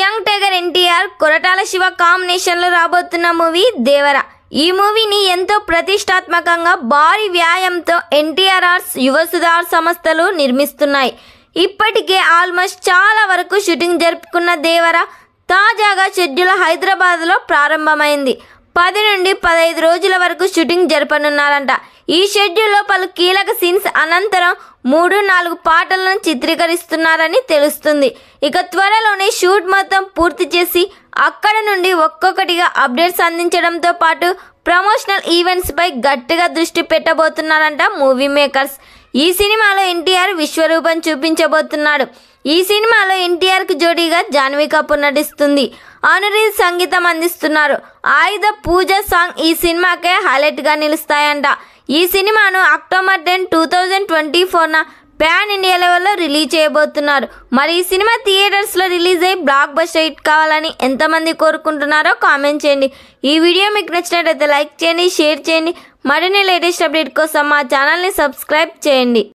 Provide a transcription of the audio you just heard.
young tiger NTR Koratala Siva కాంబినేషన్లో రాబోతున్న movie దేవర ఈ మూవీని ఎంతో ప్రతిష్టాత్మకంగా భారీ వ్యాయంతో ఎన్టీఆర్ఆర్స్ సుధార్ సంస్థలు నిర్మిస్తున్నాయి ఇప్పటికే ఆల్మోస్ట్ చాలా వరకు షూటింగ్ జరుపుకున్న దేవర తాజాగా షెడ్యూల్ హైదరాబాద్లో ప్రారంభమైంది పది నుండి పదహైదు రోజుల వరకు షూటింగ్ జరపనున్నారంట ఈ షెడ్యూల్లో పలు కీలక సీన్స్ అనంతరం మూడు నాలుగు పాటలను చిత్రీకరిస్తున్నారని తెలుస్తుంది ఇక త్వరలోనే షూట్ మొత్తం పూర్తి చేసి అక్కడ నుండి ఒక్కొక్కటిగా అప్డేట్స్ అందించడంతో పాటు ప్రమోషనల్ ఈవెంట్స్పై గట్టిగా దృష్టి పెట్టబోతున్నారంట మూవీ మేకర్స్ ఈ సినిమాలో ఎన్టీఆర్ విశ్వరూపం చూపించబోతున్నాడు ఈ సినిమాలో ఎన్టీఆర్కు జోడీగా జాన్వీ కపూర్ నటిస్తుంది అనురీల్ సంగీతం అందిస్తున్నారు ఆయుధ పూజ సాంగ్ ఈ సినిమాకే హైలైట్గా నిలుస్తాయంట ఈ సినిమాను October ten two thousand twenty ఫోర్న ప్యాన్ ఇండియా లెవెల్లో రిలీజ్ చేయబోతున్నారు మరి ఈ సినిమా థియేటర్స్లో రిలీజ్ అయ్యి బ్లాక్ బస్టర్ హిట్ కావాలని ఎంతమంది కోరుకుంటున్నారో కామెంట్ చేయండి ఈ వీడియో మీకు నచ్చినట్లయితే లైక్ చేయండి షేర్ చేయండి మరిన్ని లేటెస్ట్ అప్డేట్ కోసం మా ఛానల్ని సబ్స్క్రైబ్ చేయండి